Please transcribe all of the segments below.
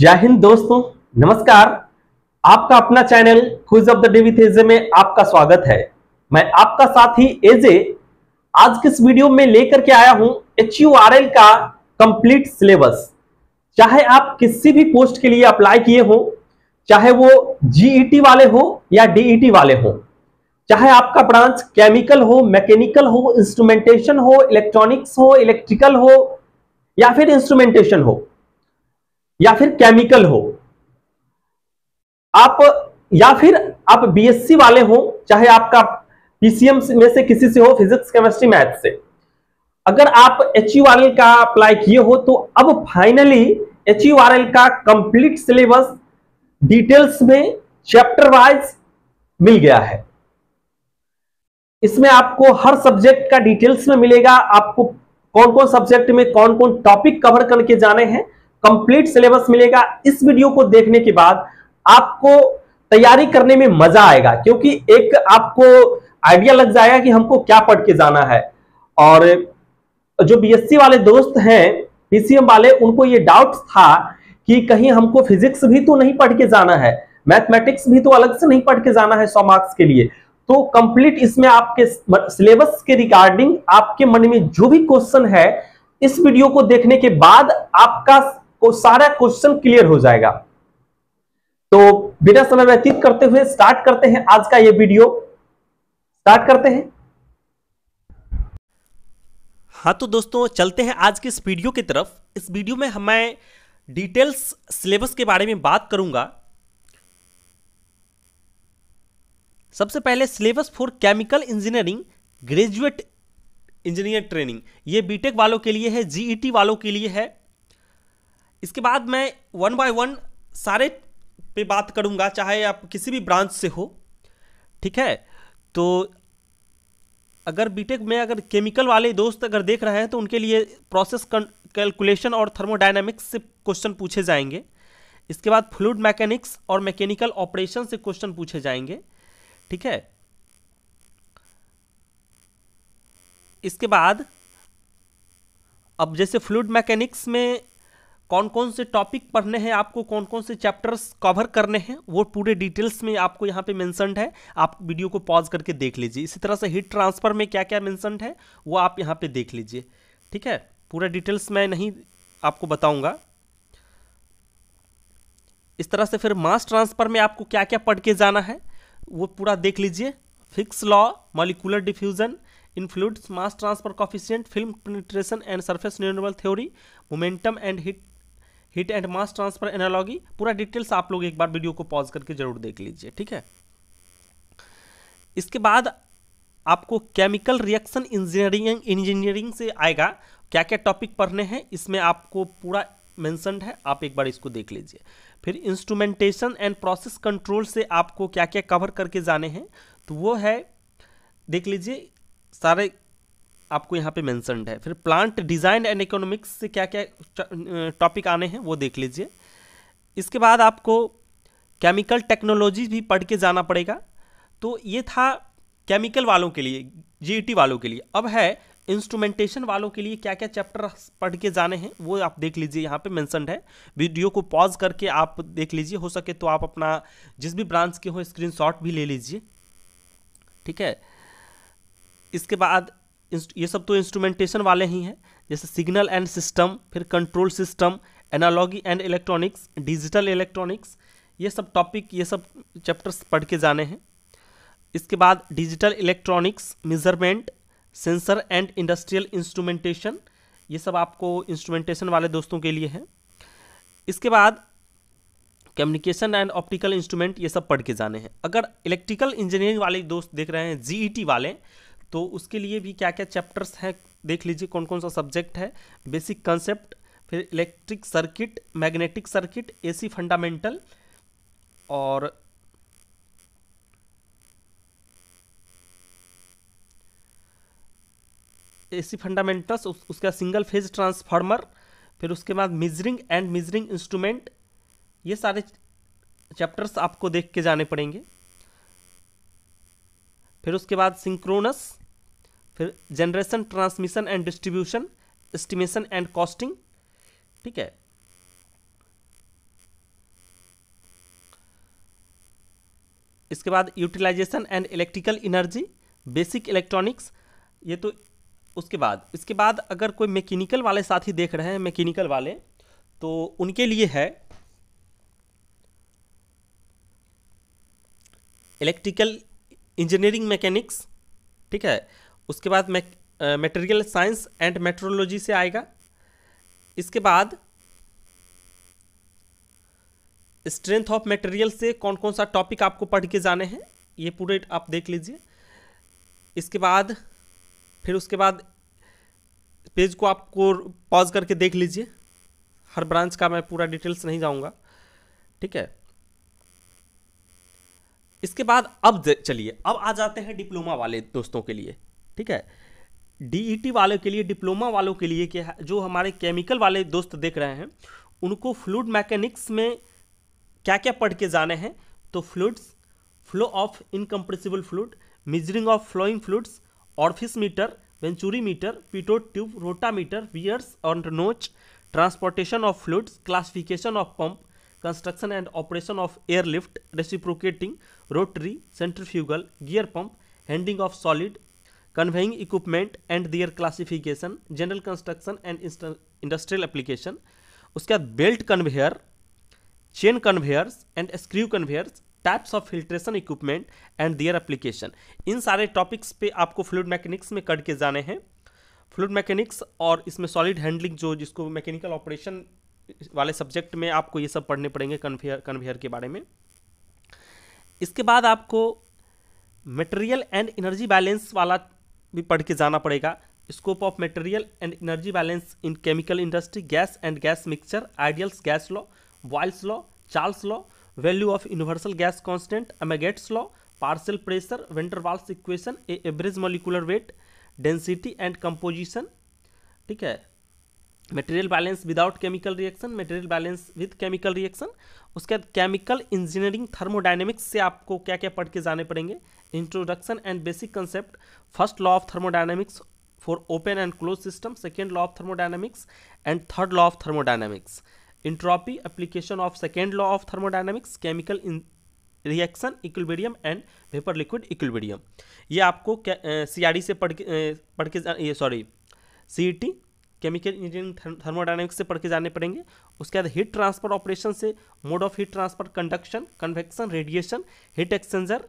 जय हिंद दोस्तों नमस्कार आपका अपना channel quiz of the day with AJ में आपका स्वागत है मैं आपका साथी एजे आज किस वीडियो में लेकर के आया हूं एच का कंप्लीट सिलेबस चाहे आप किसी भी पोस्ट के लिए अप्लाई किए हो चाहे वो जीईटी e वाले हो या डीईटी e वाले हो चाहे आपका ब्रांच केमिकल हो मैकेनिकल हो इंस्ट्रूमेंटेशन हो इलेक्ट्रॉनिक्स हो इलेक्ट्रिकल हो या फिर इंस्ट्रूमेंटेशन हो या फिर केमिकल हो आप या फिर आप बीएससी वाले हो चाहे आपका पीसीएम में से किसी से हो फिजिक्स केमिस्ट्री मैथ से अगर आप एच e का अप्लाई किए हो तो अब फाइनली एच e का कंप्लीट सिलेबस डिटेल्स में चैप्टर वाइज मिल गया है इसमें आपको हर सब्जेक्ट का डिटेल्स में मिलेगा आपको कौन कौन सब्जेक्ट में कौन कौन टॉपिक कवर करके जाने हैं कंप्लीट सिलेबस मिलेगा इस वीडियो को देखने के बाद आपको तैयारी करने में मजा आएगा क्योंकि एक आपको आइडिया लग जाएगा कि हमको क्या पढ़ के जाना है और जो बीएससी वाले दोस्त हैं पीसीएम वाले उनको ये डाउट था कि कहीं हमको फिजिक्स भी तो नहीं पढ़ के जाना है मैथमेटिक्स भी तो अलग से नहीं पढ़ के जाना है सौ मार्क्स के लिए तो कंप्लीट इसमें आपके सिलेबस के रिगार्डिंग आपके मन में जो भी क्वेश्चन है इस वीडियो को देखने के बाद आपका को सारा क्वेश्चन क्लियर हो जाएगा तो बिना समय व्यतीत करते हुए स्टार्ट करते हैं आज का ये वीडियो स्टार्ट करते हैं हाँ तो दोस्तों चलते हैं आज की इस वीडियो की तरफ इस वीडियो में मैं डिटेल्स सिलेबस के बारे में बात करूंगा सबसे पहले syllabus for chemical engineering graduate engineer training ये बीटेक वालों के लिए है जीईटी e वालों के लिए है इसके बाद मैं वन बाय वन सारे पे बात करूंगा चाहे आप किसी भी ब्रांच से हो ठीक है तो अगर बीटेक में अगर केमिकल वाले दोस्त अगर देख रहे हैं तो उनके लिए प्रोसेस कैलकुलेशन और थर्मोडाइनमिक्स से क्वेश्चन पूछे जाएंगे इसके बाद फ्लूड मैकेनिक्स और मैकेनिकल ऑपरेशन से क्वेश्चन पूछे जाएंगे ठीक है इसके बाद अब जैसे फ्लूड मैकेनिक्स में कौन कौन से टॉपिक पढ़ने हैं आपको कौन कौन से चैप्टर्स कवर करने हैं वो पूरे डिटेल्स में आपको यहाँ पे मैंसनड है आप वीडियो को पॉज करके देख लीजिए इसी तरह से हिट ट्रांसफर में क्या क्या मैंसनड है वो आप यहाँ पे देख लीजिए ठीक है पूरा डिटेल्स मैं नहीं आपको बताऊँगा इस तरह से फिर मास ट्रांसफर में आपको क्या क्या पढ़ के जाना है वो पूरा देख लीजिए Fick's law molecular diffusion in fluids mass transfer coefficient film penetration and surface न्यूनबल theory momentum and heat heat and mass transfer analogy पूरा डिटेल्स आप लोग एक बार वीडियो को पॉज करके जरूर देख लीजिए ठीक है इसके बाद आपको केमिकल रिएक्शन इंजीनियरिंग इंजीनियरिंग से आएगा क्या क्या टॉपिक पढ़ने हैं इसमें आपको पूरा मेंशनड है आप एक बार इसको देख लीजिए फिर इंस्ट्रूमेंटेशन एंड प्रोसेस कंट्रोल से आपको क्या क्या कवर करके जाने हैं तो वो है देख लीजिए सारे आपको यहाँ पे मैंसनड है फिर प्लांट डिज़ाइन एंड इकोनॉमिक्स से क्या क्या टॉपिक आने हैं वो देख लीजिए इसके बाद आपको केमिकल टेक्नोलॉजी भी पढ़ के जाना पड़ेगा तो ये था केमिकल वालों के लिए जी e वालों के लिए अब है इंस्ट्रूमेंटेशन वालों के लिए क्या क्या चैप्टर पढ़ के जाने हैं वो आप देख लीजिए यहाँ पे मैंसनड है वीडियो को पॉज करके आप देख लीजिए हो सके तो आप अपना जिस भी ब्रांच के हो स्क्रीनशॉट भी ले लीजिए ठीक है इसके बाद ये सब तो इंस्ट्रूमेंटेशन वाले ही हैं जैसे सिग्नल एंड सिस्टम फिर control system analogy and electronics digital electronics ये सब टॉपिक ये सब चैप्टर्स पढ़ के जाने हैं इसके बाद digital electronics measurement sensor and industrial instrumentation ये सब आपको इंस्ट्रूमेंटेशन वाले दोस्तों के लिए हैं इसके बाद कम्युनिकेशन एंड ऑप्टिकल इंस्ट्रूमेंट ये सब पढ़ के जाने हैं अगर इलेक्ट्रिकल इंजीनियरिंग वाले दोस्त देख रहे हैं जीईटी e वाले तो उसके लिए भी क्या क्या चैप्टर्स हैं देख लीजिए कौन कौन सा सब्जेक्ट है बेसिक कंसेप्ट फिर electric circuit magnetic circuit AC fundamental और एसी फंडामेंटल्स उसका सिंगल फेज ट्रांसफार्मर फिर उसके बाद मिजरिंग एंड मिजरिंग इंस्ट्रूमेंट ये सारे चैप्टर्स आपको देख के जाने पड़ेंगे फिर उसके बाद सिंक्रोनस फिर generation transmission and distribution estimation and costing ठीक है इसके बाद utilisation and electrical energy basic electronics ये तो उसके बाद इसके बाद अगर कोई मैकेनिकल वाले साथी देख रहे हैं मैकेनिकल वाले तो उनके लिए है इलेक्ट्रिकल इंजीनियरिंग मैकेनिक्स ठीक है उसके बाद मेटेरियल साइंस एंड मेट्रोलॉजी से आएगा इसके बाद स्ट्रेंथ ऑफ मटेरियल से कौन कौन सा टॉपिक आपको पढ़ के जाने हैं ये पूरे आप देख लीजिए इसके बाद फिर उसके बाद पेज को आपको पॉज करके देख लीजिए हर ब्रांच का मैं पूरा डिटेल्स नहीं जाऊंगा ठीक है इसके बाद अब चलिए अब आ जाते हैं डिप्लोमा वाले दोस्तों के लिए ठीक है डीईटी e वालों के लिए डिप्लोमा वालों के लिए क्या जो हमारे केमिकल वाले दोस्त देख रहे हैं उनको फ्लूड मैकेनिक्स में क्या क्या पढ़ के जाने हैं तो fluids flow of incompressible fluid measuring of flowing fluids orifice meter venturi meter pitot tube rotameter weirs और notch transportation of fluids classification of pump construction and operation of airlift reciprocating rotary centrifugal gear pump handling of solid conveying equipment and their classification general construction and industrial application उसके बाद belt conveyor chain conveyors and screw conveyors types of filtration equipment and their application इन सारे topics पे आपको fluid mechanics में cut के जाने हैं फ्लूड मैकेनिक्स और इसमें सॉलिड हैंडलिंग जो जिसको मैकेनिकल ऑपरेशन वाले सब्जेक्ट में आपको ये सब पढ़ने पड़ेंगे कन्वेयर कन्वेयर के बारे में इसके बाद आपको मटेरियल एंड एनर्जी बैलेंस वाला भी पढ़ के जाना पड़ेगा scope of material and energy balance in chemical industry gas and gas mixture ideals gas law Boyle's law Charles law value of universal gas constant Amagat's law partial pressure Van der Waals equation a average molecular weight density and composition ठीक है material balance without chemical reaction material balance with chemical reaction उसके बाद chemical engineering thermodynamics से आपको क्या क्या पढ़ के जाने पड़ेंगे introduction and basic concept first law of thermodynamics for open and close system second law of thermodynamics and third law of thermodynamics entropy application of second law of thermodynamics chemical in reaction equilibrium and vapour liquid equilibrium ये आपको CRD से पढ़ के पढ़ के sorry C E T chemical engineering thermodynamics से पढ़ के जाने पड़ेंगे उसके बाद हीट ट्रांसफर ऑपरेशन से mode of heat transfer conduction convection radiation heat exchanger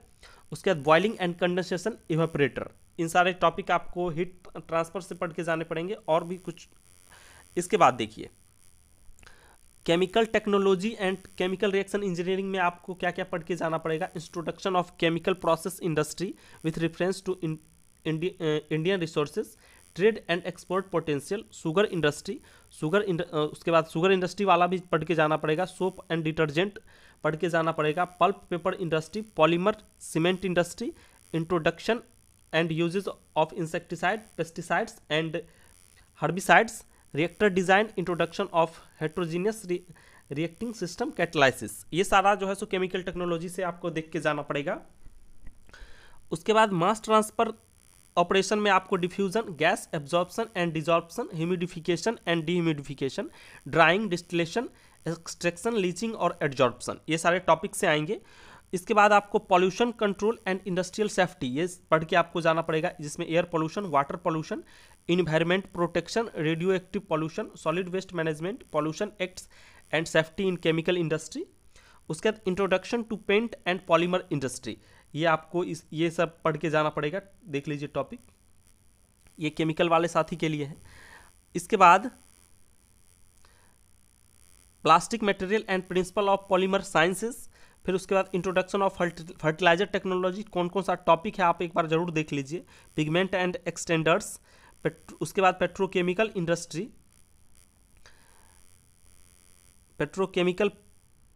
उसके बाद बॉइलिंग एंड कंडेंसेशन इवेपरेटर इन सारे टॉपिक आपको हीट ट्रांसफर से पढ़ के जाने पड़ेंगे और भी कुछ इसके बाद देखिए chemical technology and chemical reaction engineering में आपको क्या क्या पढ़ के जाना पड़ेगा introduction of chemical process industry with reference to Indian resources trade and export potential sugar industry sugar उसके बाद शुगर इंडस्ट्री वाला भी पढ़ के जाना पड़ेगा सोप एंड डिटर्जेंट पढ़ के जाना पड़ेगा pulp paper industry polymer cement industry introduction and uses of insecticide pesticides and herbicides reactor design introduction of heterogeneous reacting system catalysis ये सारा जो है सो केमिकल टेक्नोलॉजी से आपको देख के जाना पड़ेगा उसके बाद मास ट्रांसफर ऑपरेशन में आपको diffusion gas absorption and desorption humidification and dehumidification drying distillation extraction leaching और एडजॉर्प्शन ये सारे टॉपिक से आएंगे इसके बाद आपको pollution control and industrial safety ये पढ़ के आपको जाना पड़ेगा जिसमें air pollution water pollution environment protection radioactive pollution solid waste management pollution acts and safety in chemical industry उसके बाद introduction to paint and polymer industry ये आपको इस ये सब पढ़ के जाना पड़ेगा देख लीजिए टॉपिक ये केमिकल वाले साथी के लिए है इसके बाद plastic material and principle of polymer sciences फिर उसके बाद इंट्रोडक्शन ऑफ फर्टिलाइजर टेक्नोलॉजी कौन कौन सा टॉपिक है आप एक बार जरूर देख लीजिए पिगमेंट एंड एक्सटेंडर्स उसके बाद पेट्रोकेमिकल इंडस्ट्री पेट्रोकेमिकल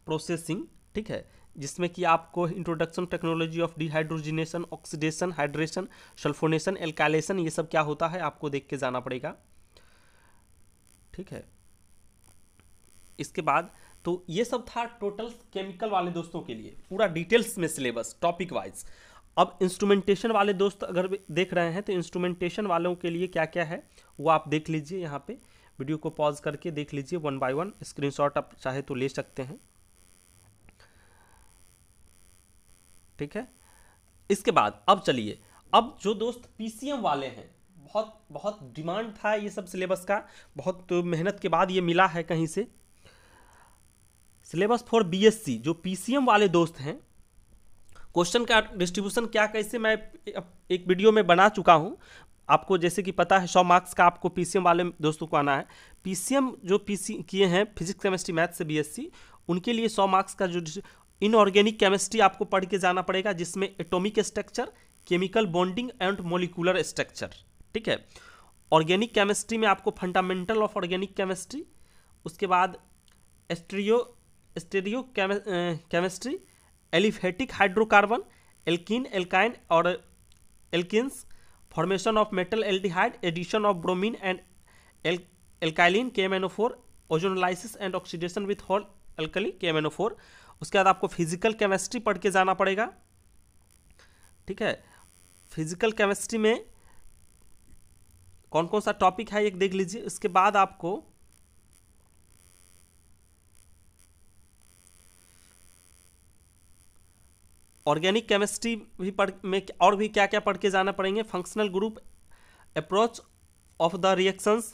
प्रोसेसिंग ठीक है जिसमें कि आपको introduction technology of dehydrogenation oxidation hydration sulphonation alkylation ये सब क्या होता है आपको देख के जाना पड़ेगा ठीक है इसके बाद तो ये सब था टोटल केमिकल वाले दोस्तों के लिए पूरा डिटेल्स में सिलेबस टॉपिक वाइज अब इंस्ट्रूमेंटेशन वाले दोस्त अगर देख रहे हैं तो इंस्ट्रूमेंटेशन वालों के लिए क्या क्या है वो आप देख लीजिए यहाँ पे वीडियो को पॉज करके देख लीजिए वन बाय वन स्क्रीनशॉट आप चाहे तो ले सकते हैं ठीक है इसके बाद अब चलिए अब जो दोस्त पी वाले हैं बहुत बहुत डिमांड था ये सब सिलेबस का बहुत मेहनत के बाद ये मिला है कहीं से सिलेबस फॉर बीएससी जो पीसीएम वाले दोस्त हैं क्वेश्चन का डिस्ट्रीब्यूशन क्या कैसे मैं एक वीडियो में बना चुका हूँ आपको जैसे कि पता है सौ मार्क्स का आपको पीसीएम वाले दोस्तों को आना है पीसीएम जो पीसी किए हैं फिजिक्स केमिस्ट्री मैथ से बीएससी उनके लिए सौ मार्क्स का जो इनऑर्गेनिक केमिस्ट्री आपको पढ़ के जाना पड़ेगा जिसमें atomic structure chemical bonding and molecular structure ठीक है ऑर्गेनिक केमिस्ट्री में आपको फंडामेंटल ऑफ ऑर्गेनिक केमिस्ट्री उसके बाद stereo stereo chemistry aliphatic hydrocarbon alkene alkyne और alkenes formation of metal aldehyde addition of bromine and alkylene K M N O four ozonolysis and oxidation with hall alkali K M N O four उसके बाद आपको physical chemistry पढ़ के जाना पड़ेगा ठीक है फिजिकल केमिस्ट्री में कौन कौन सा टॉपिक है एक देख लीजिए उसके बाद आपको ऑर्गेनिक केमिस्ट्री भी पढ़ में और भी क्या क्या पढ़ के जाना पड़ेंगे functional group approach of the reactions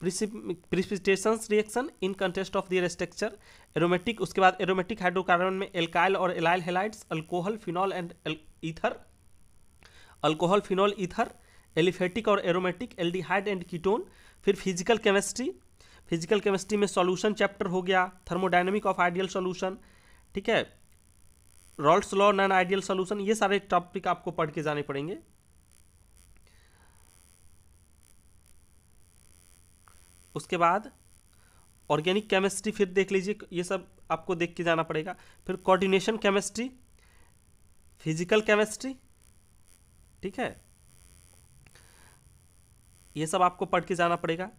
precipitations reaction in context of their structure aromatic उसके बाद एरोमेटिक हाइड्रोकार्बन में एल्काइल और allyl halides alcohol phenol and ether alcohol phenol ether aliphatic और एरोमेटिक एल्डिहाइड एंड कीटोन फिर physical chemistry physical chemistry में solution chapter हो गया thermodynamic of ideal solution ठीक है Raoult's law non ideal solution ये सारे टॉपिक आपको पढ़ के जाने पड़ेंगे उसके बाद ऑर्गेनिक केमिस्ट्री फिर देख लीजिए ये सब आपको देख के जाना पड़ेगा फिर कोऑर्डिनेशन केमिस्ट्री फिजिकल केमिस्ट्री ठीक है ये सब आपको पढ़ के जाना पड़ेगा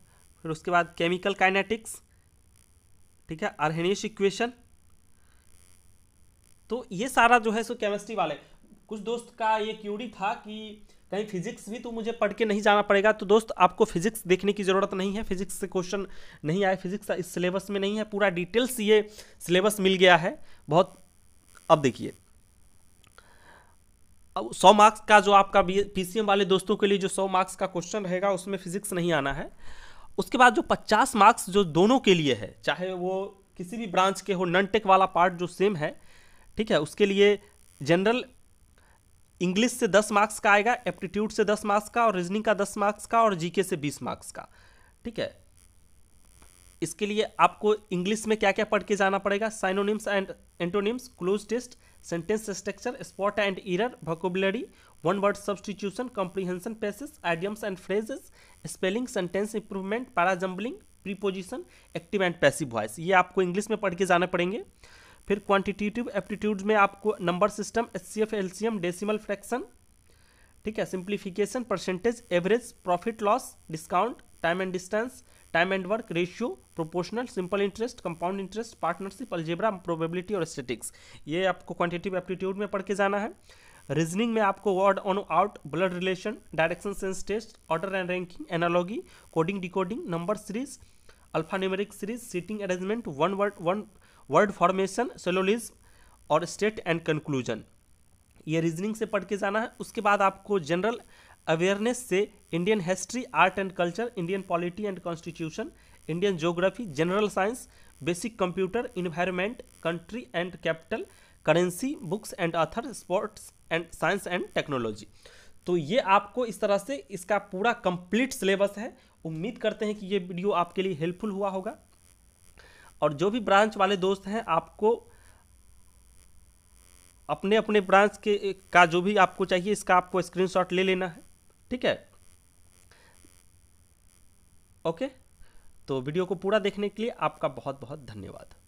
फिर उसके बाद केमिकल काइनेटिक्स ठीक है आरहेनियस इक्वेशन तो ये सारा जो है सो केमिस्ट्री वाले कुछ दोस्त का ये क्यूरी था कि कहीं फिजिक्स भी तो मुझे पढ़ के नहीं जाना पड़ेगा तो दोस्त आपको फिजिक्स देखने की ज़रूरत नहीं है फिजिक्स से क्वेश्चन नहीं आए फिजिक्स इस सिलेबस में नहीं है पूरा डिटेल्स ये सिलेबस मिल गया है बहुत अब देखिए अब सौ मार्क्स का जो आपका पीसीएम वाले दोस्तों के लिए जो सौ मार्क्स का क्वेश्चन रहेगा उसमें फिजिक्स नहीं आना है उसके बाद जो पचास मार्क्स जो दोनों के लिए है चाहे वो किसी भी ब्रांच के हो नन टेक वाला पार्ट जो सेम है ठीक है उसके लिए जनरल इंग्लिश से दस मार्क्स का आएगा एप्टीट्यूड से दस मार्क्स का और रीजनिंग का दस मार्क्स का और जीके से बीस मार्क्स का ठीक है इसके लिए आपको इंग्लिश में क्या क्या पढ़ के जाना पड़ेगा synonyms and antonyms cloze test sentence structure spot and error vocabulary one word substitution comprehension passage idioms and phrases spelling sentence improvement para jumbling preposition active and passive voice ये आपको इंग्लिश में पढ़ के जाना पड़ेंगे फिर क्वांटिटेटिव एप्टीट्यूड में आपको number system S C F LCM decimal fraction ठीक है simplification percentage average profit loss discount time and distance time and work ratio proportional simple interest compound interest partnership algebra probability और statistics ये आपको quantitative aptitude में पढ़ के जाना है रीजनिंग में आपको word on out blood relation direction sense test order and ranking analogy coding decoding number series numeric series seating arrangement one word one word formation syllogism और स्टेट एंड कंक्लूजन ये reasoning से पढ़ के जाना है उसके बाद आपको जनरल अवेयरनेस से Indian history art and culture Indian polity and constitution Indian geography general science basic computer environment country and capital currency books and Athar sports and science and technology तो ये आपको इस तरह से इसका पूरा कंप्लीट सिलेबस है उम्मीद करते हैं कि ये वीडियो आपके लिए हेल्पफुल हुआ होगा और जो भी ब्रांच वाले दोस्त हैं आपको अपने अपने ब्रांच के का जो भी आपको चाहिए इसका आपको स्क्रीनशॉट ले लेना है ठीक है ओके तो वीडियो को पूरा देखने के लिए आपका बहुत बहुत धन्यवाद